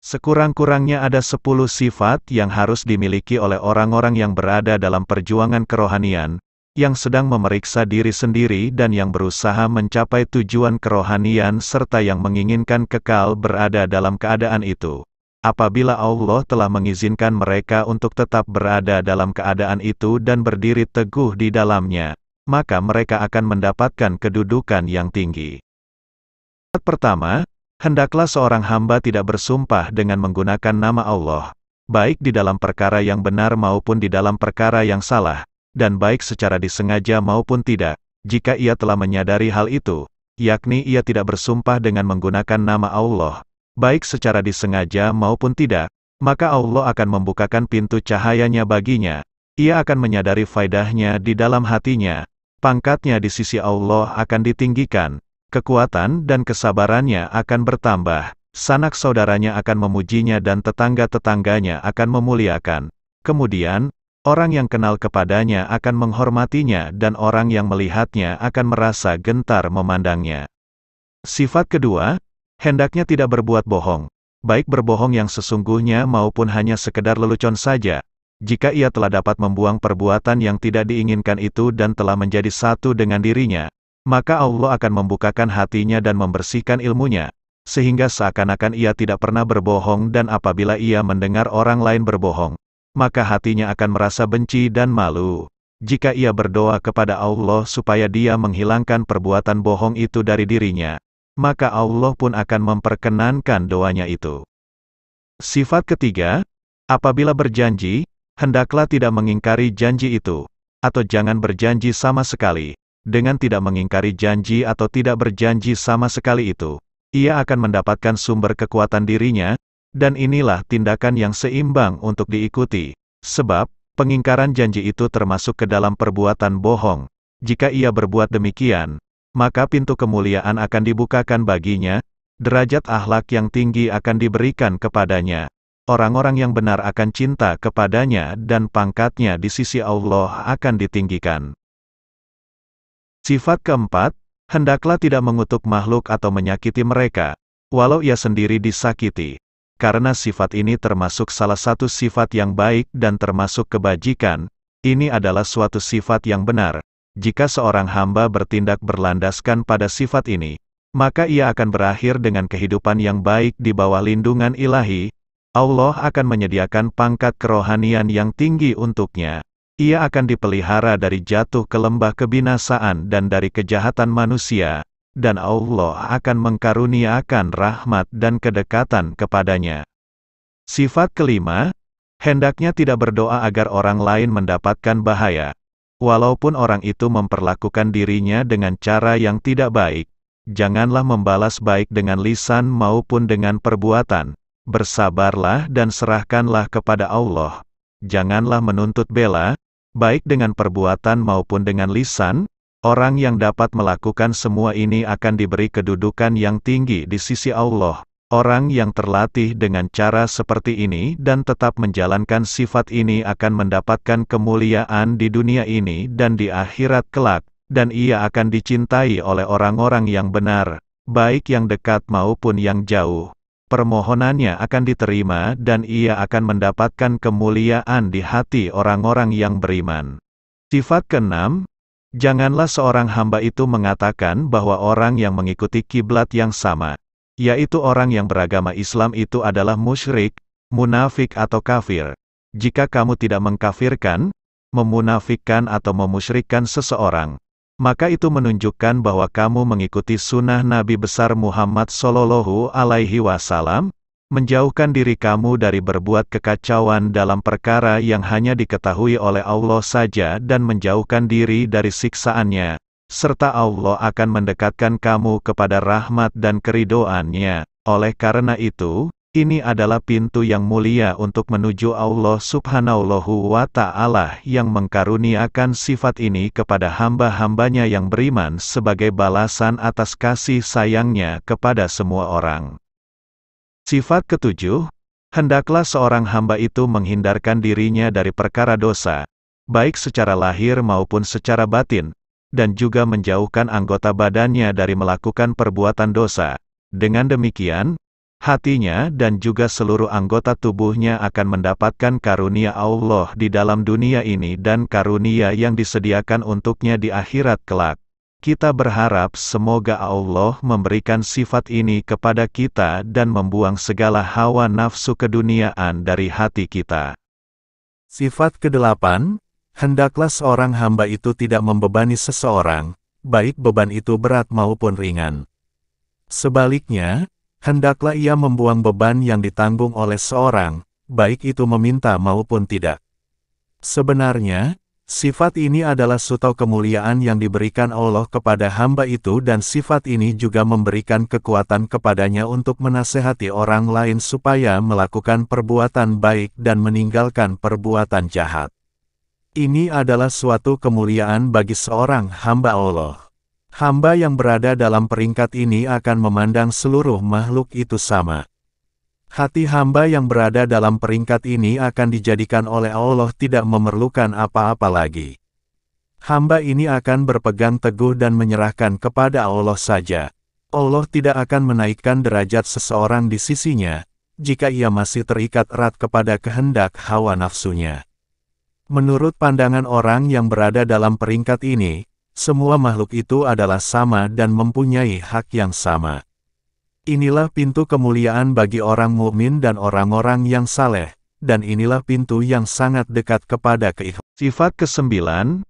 Sekurang-kurangnya ada sepuluh sifat yang harus dimiliki oleh orang-orang yang berada dalam perjuangan kerohanian, yang sedang memeriksa diri sendiri dan yang berusaha mencapai tujuan kerohanian serta yang menginginkan kekal berada dalam keadaan itu. Apabila Allah telah mengizinkan mereka untuk tetap berada dalam keadaan itu dan berdiri teguh di dalamnya, maka mereka akan mendapatkan kedudukan yang tinggi. Pertama, Hendaklah seorang hamba tidak bersumpah dengan menggunakan nama Allah, baik di dalam perkara yang benar maupun di dalam perkara yang salah, dan baik secara disengaja maupun tidak, jika ia telah menyadari hal itu, yakni ia tidak bersumpah dengan menggunakan nama Allah, baik secara disengaja maupun tidak, maka Allah akan membukakan pintu cahayanya baginya, ia akan menyadari faidahnya di dalam hatinya, pangkatnya di sisi Allah akan ditinggikan, kekuatan dan kesabarannya akan bertambah, sanak saudaranya akan memujinya dan tetangga-tetangganya akan memuliakan. Kemudian, orang yang kenal kepadanya akan menghormatinya dan orang yang melihatnya akan merasa gentar memandangnya. Sifat kedua, hendaknya tidak berbuat bohong, baik berbohong yang sesungguhnya maupun hanya sekedar lelucon saja. Jika ia telah dapat membuang perbuatan yang tidak diinginkan itu dan telah menjadi satu dengan dirinya, maka Allah akan membukakan hatinya dan membersihkan ilmunya, sehingga seakan-akan ia tidak pernah berbohong dan apabila ia mendengar orang lain berbohong, maka hatinya akan merasa benci dan malu. Jika ia berdoa kepada Allah supaya dia menghilangkan perbuatan bohong itu dari dirinya, maka Allah pun akan memperkenankan doanya itu. Sifat ketiga, apabila berjanji, hendaklah tidak mengingkari janji itu, atau jangan berjanji sama sekali, dengan tidak mengingkari janji atau tidak berjanji sama sekali itu, ia akan mendapatkan sumber kekuatan dirinya, dan inilah tindakan yang seimbang untuk diikuti. Sebab, pengingkaran janji itu termasuk ke dalam perbuatan bohong. Jika ia berbuat demikian, maka pintu kemuliaan akan dibukakan baginya, derajat akhlak yang tinggi akan diberikan kepadanya. Orang-orang yang benar akan cinta kepadanya dan pangkatnya di sisi Allah akan ditinggikan. Sifat keempat, hendaklah tidak mengutuk makhluk atau menyakiti mereka, walau ia sendiri disakiti. Karena sifat ini termasuk salah satu sifat yang baik dan termasuk kebajikan, ini adalah suatu sifat yang benar. Jika seorang hamba bertindak berlandaskan pada sifat ini, maka ia akan berakhir dengan kehidupan yang baik di bawah lindungan ilahi. Allah akan menyediakan pangkat kerohanian yang tinggi untuknya. Ia akan dipelihara dari jatuh ke lembah kebinasaan dan dari kejahatan manusia, dan Allah akan mengkaruniakan rahmat dan kedekatan kepadanya. Sifat kelima, hendaknya tidak berdoa agar orang lain mendapatkan bahaya. Walaupun orang itu memperlakukan dirinya dengan cara yang tidak baik, janganlah membalas baik dengan lisan maupun dengan perbuatan. Bersabarlah dan serahkanlah kepada Allah. Janganlah menuntut bela, baik dengan perbuatan maupun dengan lisan, orang yang dapat melakukan semua ini akan diberi kedudukan yang tinggi di sisi Allah. Orang yang terlatih dengan cara seperti ini dan tetap menjalankan sifat ini akan mendapatkan kemuliaan di dunia ini dan di akhirat kelak, dan ia akan dicintai oleh orang-orang yang benar, baik yang dekat maupun yang jauh permohonannya akan diterima dan ia akan mendapatkan kemuliaan di hati orang-orang yang beriman. Sifat keenam, janganlah seorang hamba itu mengatakan bahwa orang yang mengikuti kiblat yang sama, yaitu orang yang beragama Islam itu adalah musyrik, munafik atau kafir. Jika kamu tidak mengkafirkan, memunafikan atau memusyrikkan seseorang, maka itu menunjukkan bahwa kamu mengikuti sunnah Nabi besar Muhammad Sallallahu Alaihi Wasallam, menjauhkan diri kamu dari berbuat kekacauan dalam perkara yang hanya diketahui oleh Allah saja dan menjauhkan diri dari siksaannya, serta Allah akan mendekatkan kamu kepada rahmat dan keridoannya. Oleh karena itu, ini adalah pintu yang mulia untuk menuju Allah subhanahu wa ta'ala yang mengkaruniakan sifat ini kepada hamba-hambanya yang beriman sebagai balasan atas kasih sayangnya kepada semua orang. Sifat ketujuh, hendaklah seorang hamba itu menghindarkan dirinya dari perkara dosa, baik secara lahir maupun secara batin, dan juga menjauhkan anggota badannya dari melakukan perbuatan dosa. Dengan demikian, hatinya dan juga seluruh anggota tubuhnya akan mendapatkan karunia Allah di dalam dunia ini dan karunia yang disediakan untuknya di akhirat kelak. Kita berharap semoga Allah memberikan sifat ini kepada kita dan membuang segala hawa nafsu keduniaan dari hati kita. Sifat kedelapan, hendaklah seorang hamba itu tidak membebani seseorang, baik beban itu berat maupun ringan. Sebaliknya, Hendaklah ia membuang beban yang ditanggung oleh seorang, baik itu meminta maupun tidak. Sebenarnya, sifat ini adalah sutau kemuliaan yang diberikan Allah kepada hamba itu dan sifat ini juga memberikan kekuatan kepadanya untuk menasehati orang lain supaya melakukan perbuatan baik dan meninggalkan perbuatan jahat. Ini adalah suatu kemuliaan bagi seorang hamba Allah. Hamba yang berada dalam peringkat ini akan memandang seluruh makhluk itu sama. Hati hamba yang berada dalam peringkat ini akan dijadikan oleh Allah tidak memerlukan apa-apa lagi. Hamba ini akan berpegang teguh dan menyerahkan kepada Allah saja. Allah tidak akan menaikkan derajat seseorang di sisinya, jika ia masih terikat erat kepada kehendak hawa nafsunya. Menurut pandangan orang yang berada dalam peringkat ini, semua makhluk itu adalah sama dan mempunyai hak yang sama. Inilah pintu kemuliaan bagi orang mukmin dan orang-orang yang saleh, dan inilah pintu yang sangat dekat kepada keikhlasan. Sifat kesembilan,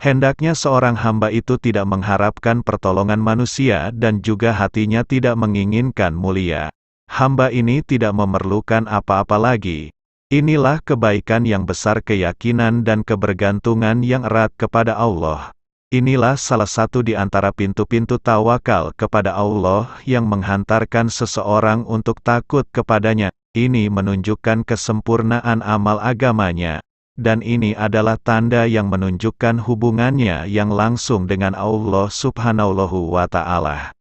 hendaknya seorang hamba itu tidak mengharapkan pertolongan manusia dan juga hatinya tidak menginginkan mulia. Hamba ini tidak memerlukan apa-apa lagi. Inilah kebaikan yang besar keyakinan dan kebergantungan yang erat kepada Allah. Inilah salah satu di antara pintu-pintu tawakal kepada Allah yang menghantarkan seseorang untuk takut kepadanya. Ini menunjukkan kesempurnaan amal agamanya. Dan ini adalah tanda yang menunjukkan hubungannya yang langsung dengan Allah subhanahu wa ta'ala.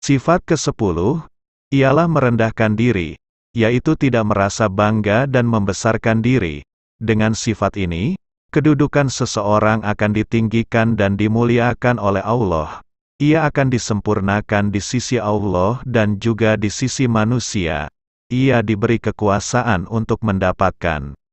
Sifat ke-10, ialah merendahkan diri, yaitu tidak merasa bangga dan membesarkan diri. Dengan sifat ini, kedudukan seseorang akan ditinggikan dan dimuliakan oleh Allah. Ia akan disempurnakan di sisi Allah dan juga di sisi manusia. Ia diberi kekuasaan untuk mendapatkan